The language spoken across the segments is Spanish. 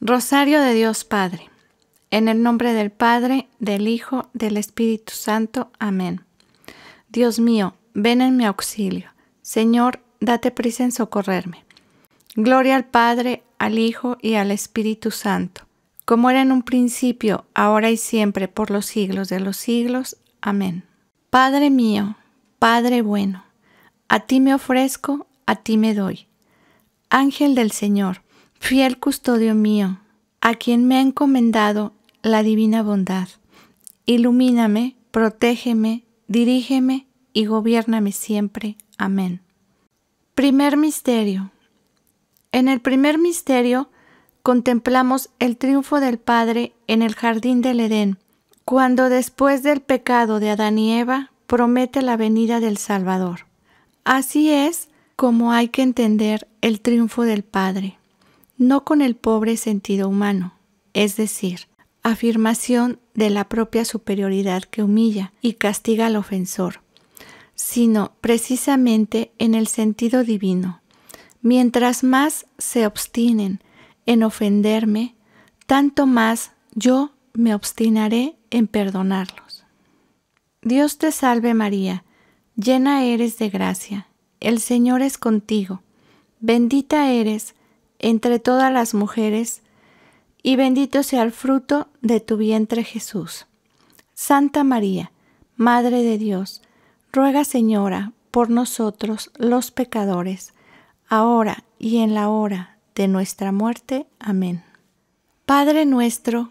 Rosario de Dios Padre. En el nombre del Padre, del Hijo, del Espíritu Santo. Amén. Dios mío, ven en mi auxilio. Señor, date prisa en socorrerme. Gloria al Padre, al Hijo y al Espíritu Santo, como era en un principio, ahora y siempre, por los siglos de los siglos. Amén. Padre mío, Padre bueno, a ti me ofrezco, a ti me doy. Ángel del Señor, fiel custodio mío, a quien me ha encomendado la divina bondad, ilumíname, protégeme, dirígeme y gobiername siempre. Amén. Primer misterio. En el primer misterio contemplamos el triunfo del Padre en el jardín del Edén cuando después del pecado de Adán y Eva promete la venida del Salvador. Así es como hay que entender el triunfo del Padre, no con el pobre sentido humano, es decir, afirmación de la propia superioridad que humilla y castiga al ofensor, sino precisamente en el sentido divino. Mientras más se obstinen en ofenderme, tanto más yo me obstinaré en perdonarlos. Dios te salve María, llena eres de gracia, el Señor es contigo, bendita eres entre todas las mujeres, y bendito sea el fruto de tu vientre Jesús. Santa María, Madre de Dios, ruega Señora por nosotros los pecadores, ahora y en la hora de nuestra muerte. Amén. Padre nuestro,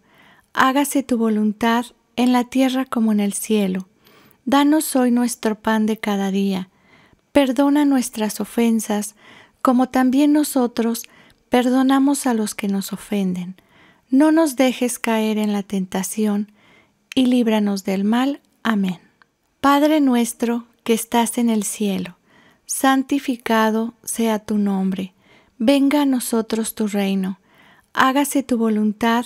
hágase tu voluntad en la tierra como en el cielo. Danos hoy nuestro pan de cada día. Perdona nuestras ofensas, como también nosotros perdonamos a los que nos ofenden. No nos dejes caer en la tentación, y líbranos del mal. Amén. Padre nuestro que estás en el cielo, santificado sea tu nombre. Venga a nosotros tu reino. Hágase tu voluntad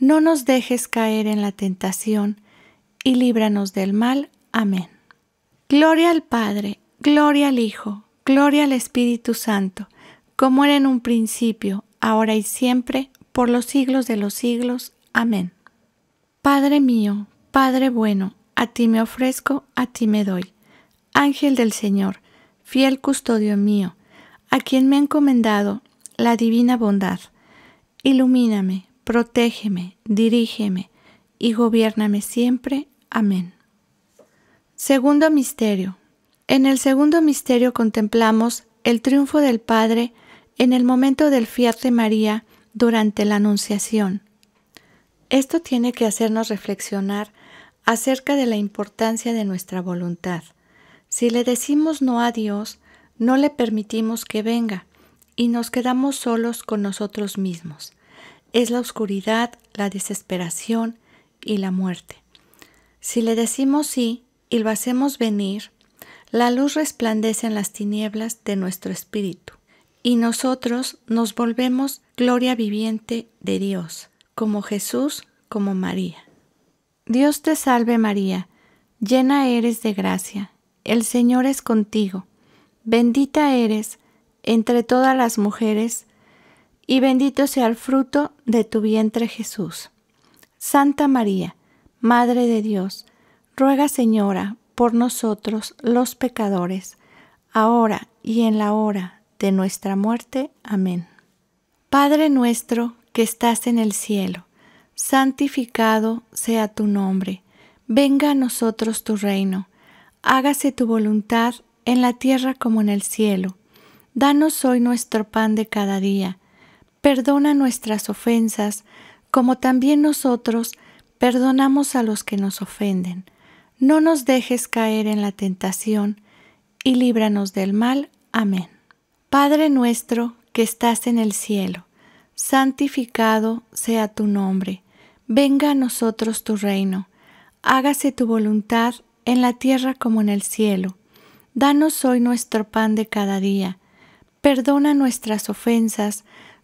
no nos dejes caer en la tentación, y líbranos del mal. Amén. Gloria al Padre, gloria al Hijo, gloria al Espíritu Santo, como era en un principio, ahora y siempre, por los siglos de los siglos. Amén. Padre mío, Padre bueno, a ti me ofrezco, a ti me doy. Ángel del Señor, fiel custodio mío, a quien me ha encomendado la divina bondad. Ilumíname protégeme, dirígeme y gobiername siempre. Amén. Segundo misterio. En el segundo misterio contemplamos el triunfo del Padre en el momento del fiat de María durante la Anunciación. Esto tiene que hacernos reflexionar acerca de la importancia de nuestra voluntad. Si le decimos no a Dios, no le permitimos que venga y nos quedamos solos con nosotros mismos es la oscuridad, la desesperación y la muerte. Si le decimos sí y lo hacemos venir, la luz resplandece en las tinieblas de nuestro espíritu y nosotros nos volvemos gloria viviente de Dios, como Jesús, como María. Dios te salve María, llena eres de gracia, el Señor es contigo, bendita eres entre todas las mujeres, y bendito sea el fruto de tu vientre Jesús. Santa María, Madre de Dios, ruega Señora por nosotros los pecadores, ahora y en la hora de nuestra muerte. Amén. Padre nuestro que estás en el cielo, santificado sea tu nombre, venga a nosotros tu reino, hágase tu voluntad en la tierra como en el cielo. Danos hoy nuestro pan de cada día Perdona nuestras ofensas, como también nosotros perdonamos a los que nos ofenden. No nos dejes caer en la tentación, y líbranos del mal. Amén. Padre nuestro que estás en el cielo, santificado sea tu nombre, venga a nosotros tu reino, hágase tu voluntad en la tierra como en el cielo. Danos hoy nuestro pan de cada día, perdona nuestras ofensas,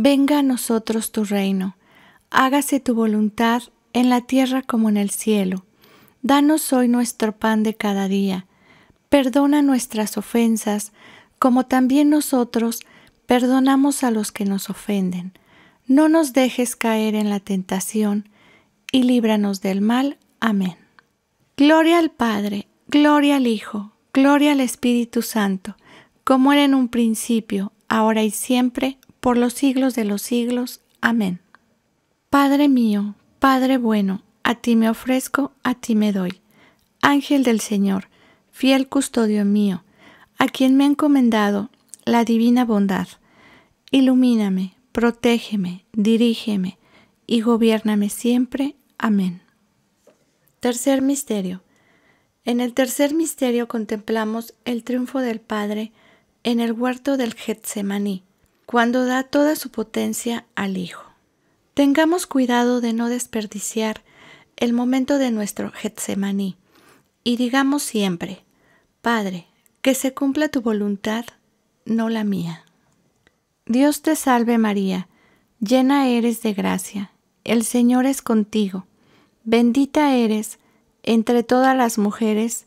Venga a nosotros tu reino, hágase tu voluntad en la tierra como en el cielo. Danos hoy nuestro pan de cada día. Perdona nuestras ofensas, como también nosotros perdonamos a los que nos ofenden. No nos dejes caer en la tentación, y líbranos del mal. Amén. Gloria al Padre, gloria al Hijo, gloria al Espíritu Santo, como era en un principio, ahora y siempre, por los siglos de los siglos. Amén. Padre mío, Padre bueno, a ti me ofrezco, a ti me doy. Ángel del Señor, fiel custodio mío, a quien me ha encomendado la divina bondad. Ilumíname, protégeme, dirígeme y gobiername siempre. Amén. Tercer misterio. En el tercer misterio contemplamos el triunfo del Padre en el huerto del Getsemaní cuando da toda su potencia al Hijo. Tengamos cuidado de no desperdiciar el momento de nuestro Getsemaní y digamos siempre, Padre, que se cumpla tu voluntad, no la mía. Dios te salve María, llena eres de gracia, el Señor es contigo, bendita eres entre todas las mujeres,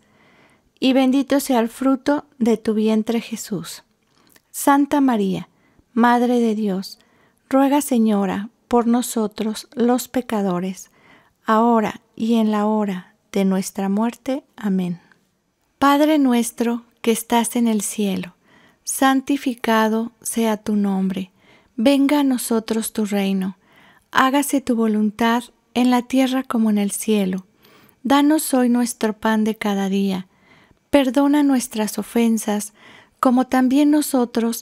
y bendito sea el fruto de tu vientre Jesús. Santa María, Madre de Dios, ruega Señora por nosotros los pecadores, ahora y en la hora de nuestra muerte. Amén. Padre nuestro que estás en el cielo, santificado sea tu nombre, venga a nosotros tu reino, hágase tu voluntad en la tierra como en el cielo. Danos hoy nuestro pan de cada día, perdona nuestras ofensas, como también nosotros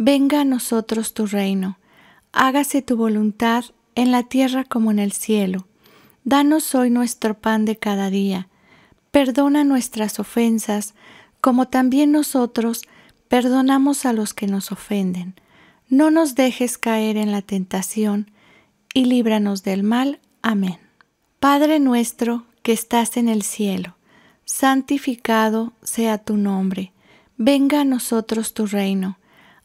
Venga a nosotros tu reino, hágase tu voluntad en la tierra como en el cielo. Danos hoy nuestro pan de cada día. Perdona nuestras ofensas, como también nosotros perdonamos a los que nos ofenden. No nos dejes caer en la tentación, y líbranos del mal. Amén. Padre nuestro que estás en el cielo, santificado sea tu nombre, venga a nosotros tu reino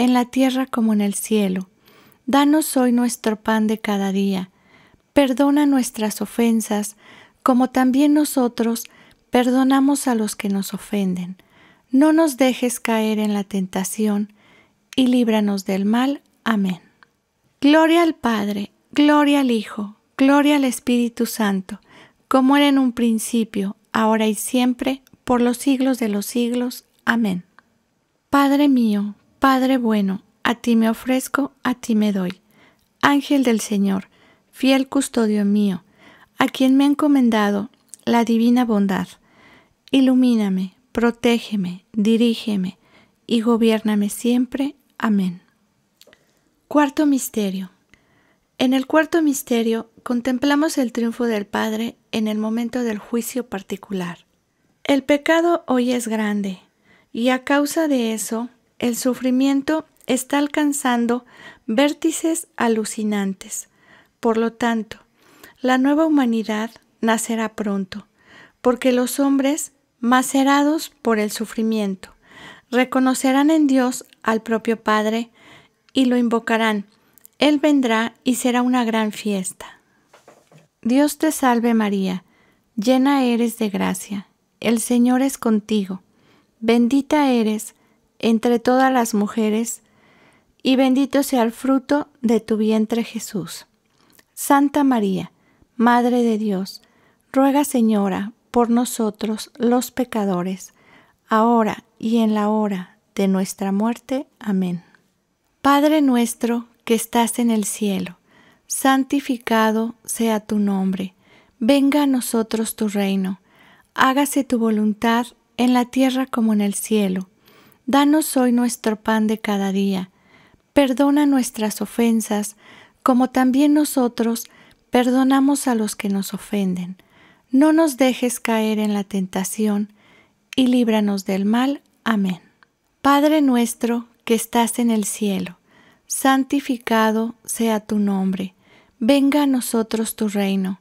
en la tierra como en el cielo. Danos hoy nuestro pan de cada día. Perdona nuestras ofensas, como también nosotros perdonamos a los que nos ofenden. No nos dejes caer en la tentación, y líbranos del mal. Amén. Gloria al Padre, gloria al Hijo, gloria al Espíritu Santo, como era en un principio, ahora y siempre, por los siglos de los siglos. Amén. Padre mío, Padre bueno, a ti me ofrezco, a ti me doy. Ángel del Señor, fiel custodio mío, a quien me ha encomendado la divina bondad, ilumíname, protégeme, dirígeme y gobiername siempre. Amén. Cuarto misterio. En el cuarto misterio contemplamos el triunfo del Padre en el momento del juicio particular. El pecado hoy es grande, y a causa de eso el sufrimiento está alcanzando vértices alucinantes. Por lo tanto, la nueva humanidad nacerá pronto, porque los hombres, macerados por el sufrimiento, reconocerán en Dios al propio Padre y lo invocarán. Él vendrá y será una gran fiesta. Dios te salve María, llena eres de gracia, el Señor es contigo, bendita eres entre todas las mujeres, y bendito sea el fruto de tu vientre Jesús. Santa María, Madre de Dios, ruega Señora por nosotros los pecadores, ahora y en la hora de nuestra muerte. Amén. Padre nuestro que estás en el cielo, santificado sea tu nombre, venga a nosotros tu reino, hágase tu voluntad en la tierra como en el cielo. Danos hoy nuestro pan de cada día. Perdona nuestras ofensas, como también nosotros perdonamos a los que nos ofenden. No nos dejes caer en la tentación, y líbranos del mal. Amén. Padre nuestro que estás en el cielo, santificado sea tu nombre. Venga a nosotros tu reino.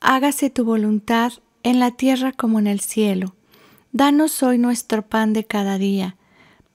Hágase tu voluntad en la tierra como en el cielo. Danos hoy nuestro pan de cada día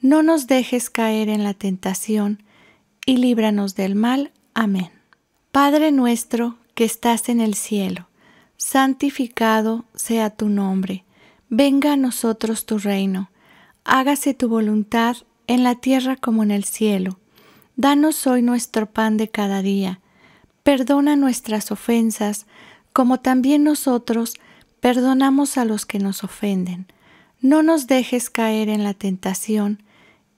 no nos dejes caer en la tentación, y líbranos del mal. Amén. Padre nuestro que estás en el cielo, santificado sea tu nombre, venga a nosotros tu reino, hágase tu voluntad en la tierra como en el cielo. Danos hoy nuestro pan de cada día, perdona nuestras ofensas, como también nosotros perdonamos a los que nos ofenden. No nos dejes caer en la tentación,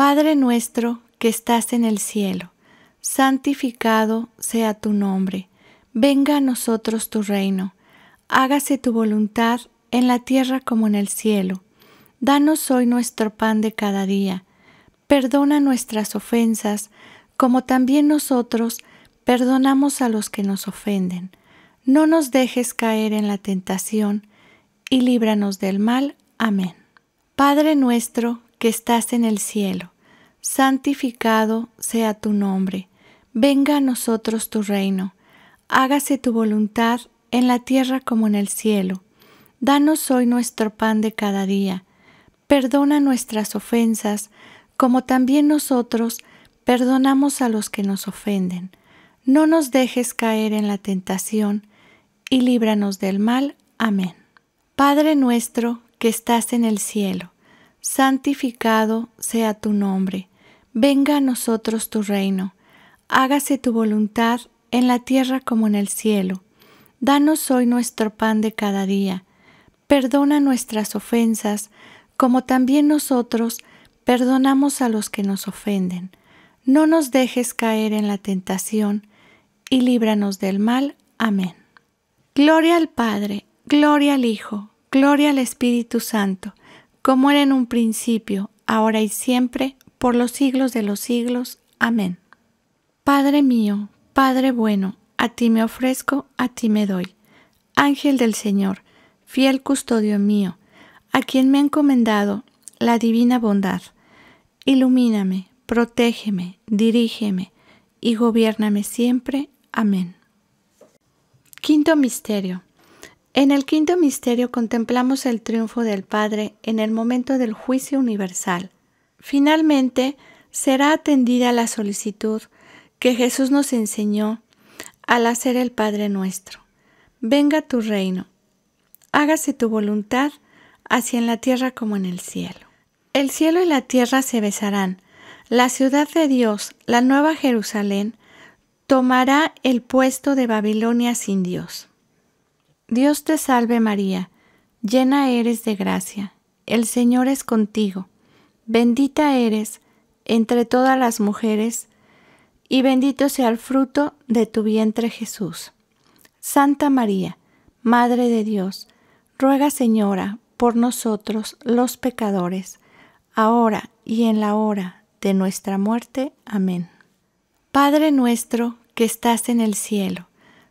Padre nuestro que estás en el cielo, santificado sea tu nombre, venga a nosotros tu reino, hágase tu voluntad en la tierra como en el cielo. Danos hoy nuestro pan de cada día, perdona nuestras ofensas, como también nosotros perdonamos a los que nos ofenden. No nos dejes caer en la tentación, y líbranos del mal. Amén. Padre nuestro, que estás en el cielo, santificado sea tu nombre, venga a nosotros tu reino, hágase tu voluntad en la tierra como en el cielo. Danos hoy nuestro pan de cada día, perdona nuestras ofensas, como también nosotros perdonamos a los que nos ofenden. No nos dejes caer en la tentación, y líbranos del mal. Amén. Padre nuestro que estás en el cielo, santificado sea tu nombre, venga a nosotros tu reino, hágase tu voluntad en la tierra como en el cielo. Danos hoy nuestro pan de cada día, perdona nuestras ofensas, como también nosotros perdonamos a los que nos ofenden. No nos dejes caer en la tentación, y líbranos del mal. Amén. Gloria al Padre, gloria al Hijo, gloria al Espíritu Santo como era en un principio, ahora y siempre, por los siglos de los siglos. Amén. Padre mío, Padre bueno, a ti me ofrezco, a ti me doy. Ángel del Señor, fiel custodio mío, a quien me ha encomendado la divina bondad, ilumíname, protégeme, dirígeme y gobiername siempre. Amén. Quinto misterio. En el quinto misterio contemplamos el triunfo del Padre en el momento del juicio universal. Finalmente, será atendida la solicitud que Jesús nos enseñó al hacer el Padre nuestro. Venga tu reino, hágase tu voluntad, así en la tierra como en el cielo. El cielo y la tierra se besarán. La ciudad de Dios, la nueva Jerusalén, tomará el puesto de Babilonia sin Dios. Dios te salve María, llena eres de gracia, el Señor es contigo, bendita eres entre todas las mujeres, y bendito sea el fruto de tu vientre Jesús. Santa María, Madre de Dios, ruega Señora por nosotros los pecadores, ahora y en la hora de nuestra muerte. Amén. Padre nuestro que estás en el cielo,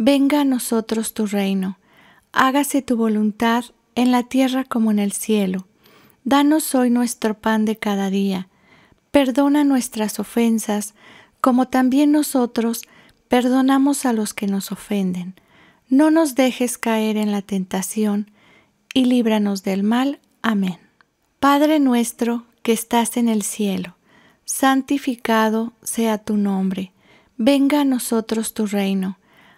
Venga a nosotros tu reino, hágase tu voluntad en la tierra como en el cielo. Danos hoy nuestro pan de cada día. Perdona nuestras ofensas, como también nosotros perdonamos a los que nos ofenden. No nos dejes caer en la tentación, y líbranos del mal. Amén. Padre nuestro que estás en el cielo, santificado sea tu nombre, venga a nosotros tu reino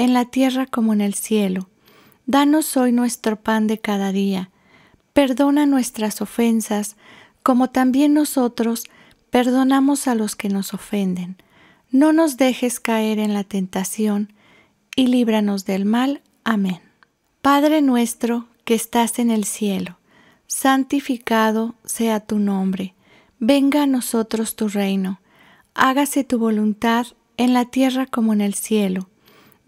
en la tierra como en el cielo. Danos hoy nuestro pan de cada día. Perdona nuestras ofensas, como también nosotros perdonamos a los que nos ofenden. No nos dejes caer en la tentación, y líbranos del mal. Amén. Padre nuestro que estás en el cielo, santificado sea tu nombre. Venga a nosotros tu reino. Hágase tu voluntad en la tierra como en el cielo.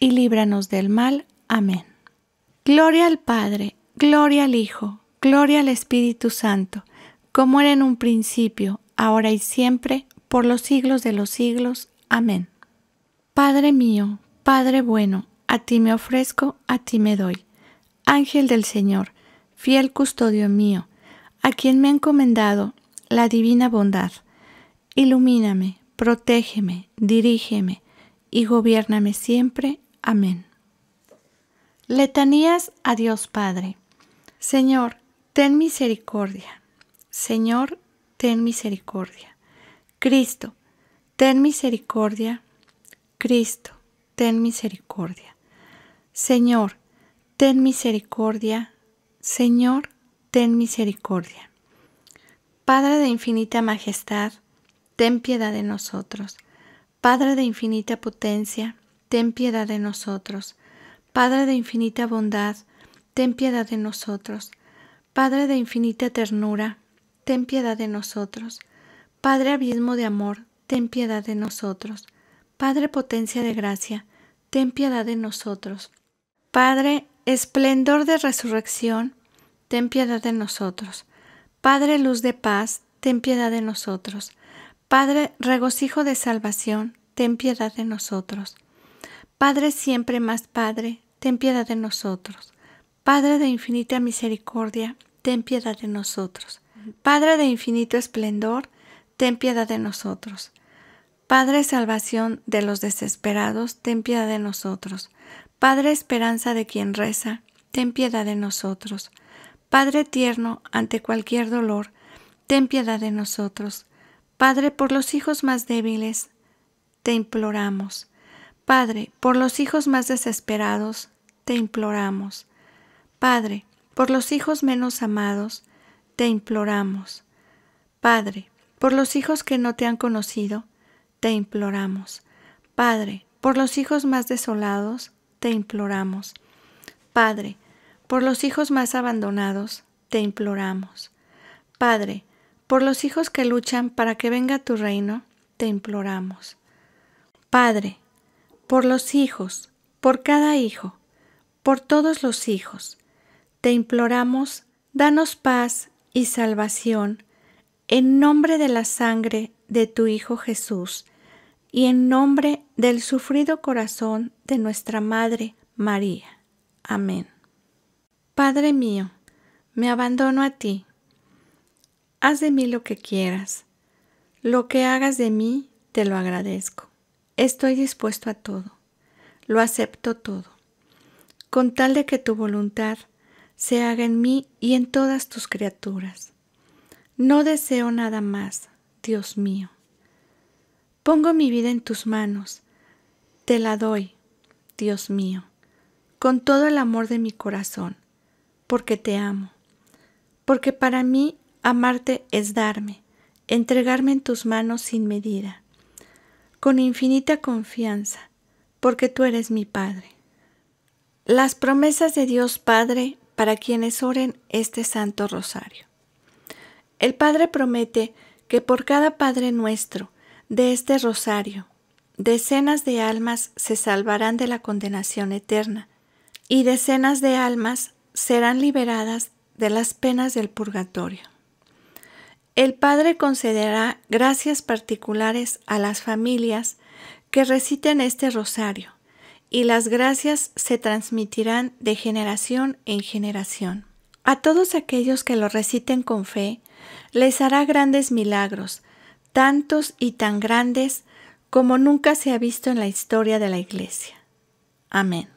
y líbranos del mal. Amén. Gloria al Padre, gloria al Hijo, gloria al Espíritu Santo, como era en un principio, ahora y siempre, por los siglos de los siglos. Amén. Padre mío, Padre bueno, a ti me ofrezco, a ti me doy. Ángel del Señor, fiel custodio mío, a quien me ha encomendado la divina bondad. Ilumíname, protégeme, dirígeme y gobiername siempre. Amén. Letanías a Dios Padre. Señor, ten misericordia. Señor, ten misericordia. Cristo, ten misericordia. Cristo, ten misericordia. Señor, ten misericordia. Señor, ten misericordia. Padre de infinita majestad, ten piedad de nosotros. Padre de infinita potencia, ten piedad de nosotros. Padre de infinita bondad, ten piedad de nosotros. Padre de infinita ternura, ten piedad de nosotros. Padre abismo de amor, ten piedad de nosotros. Padre potencia de gracia, ten piedad de nosotros. Padre esplendor de resurrección, ten piedad de nosotros. Padre luz de paz, ten piedad de nosotros. Padre regocijo de salvación, ten piedad de nosotros. Padre siempre más Padre, ten piedad de nosotros. Padre de infinita misericordia, ten piedad de nosotros. Padre de infinito esplendor, ten piedad de nosotros. Padre salvación de los desesperados, ten piedad de nosotros. Padre esperanza de quien reza, ten piedad de nosotros. Padre tierno ante cualquier dolor, ten piedad de nosotros. Padre por los hijos más débiles, te imploramos. Padre, por los hijos más desesperados, te imploramos. Padre, por los hijos menos amados, te imploramos. Padre, por los hijos que no te han conocido, te imploramos. Padre, por los hijos más desolados, te imploramos. Padre, por los hijos más abandonados, te imploramos. Padre, por los hijos que luchan para que venga tu reino, te imploramos. Padre, por los hijos, por cada hijo, por todos los hijos. Te imploramos, danos paz y salvación, en nombre de la sangre de tu Hijo Jesús, y en nombre del sufrido corazón de nuestra Madre María. Amén. Padre mío, me abandono a ti. Haz de mí lo que quieras. Lo que hagas de mí, te lo agradezco. Estoy dispuesto a todo, lo acepto todo, con tal de que tu voluntad se haga en mí y en todas tus criaturas. No deseo nada más, Dios mío. Pongo mi vida en tus manos, te la doy, Dios mío, con todo el amor de mi corazón, porque te amo, porque para mí amarte es darme, entregarme en tus manos sin medida con infinita confianza, porque tú eres mi Padre. Las promesas de Dios Padre para quienes oren este Santo Rosario. El Padre promete que por cada Padre nuestro de este Rosario, decenas de almas se salvarán de la condenación eterna y decenas de almas serán liberadas de las penas del purgatorio. El Padre concederá gracias particulares a las familias que reciten este rosario y las gracias se transmitirán de generación en generación. A todos aquellos que lo reciten con fe, les hará grandes milagros, tantos y tan grandes como nunca se ha visto en la historia de la Iglesia. Amén.